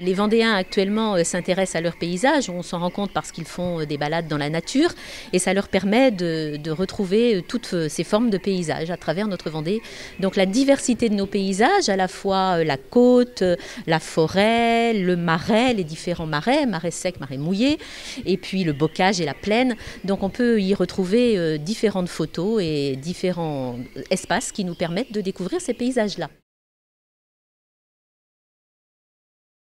Les Vendéens actuellement euh, s'intéressent à leur paysage, on s'en rend compte parce qu'ils font euh, des balades dans la nature et ça leur permet de, retrouver euh, toutes ces formes de paysages à travers notre Vendée. Donc la diversité de nos paysages, à la fois la côte, la forêt, le marais, les différents marais, marais secs, marais mouillés, et puis le bocage et la plaine. Donc on peut y retrouver différentes photos et différents espaces qui nous permettent de découvrir ces paysages-là.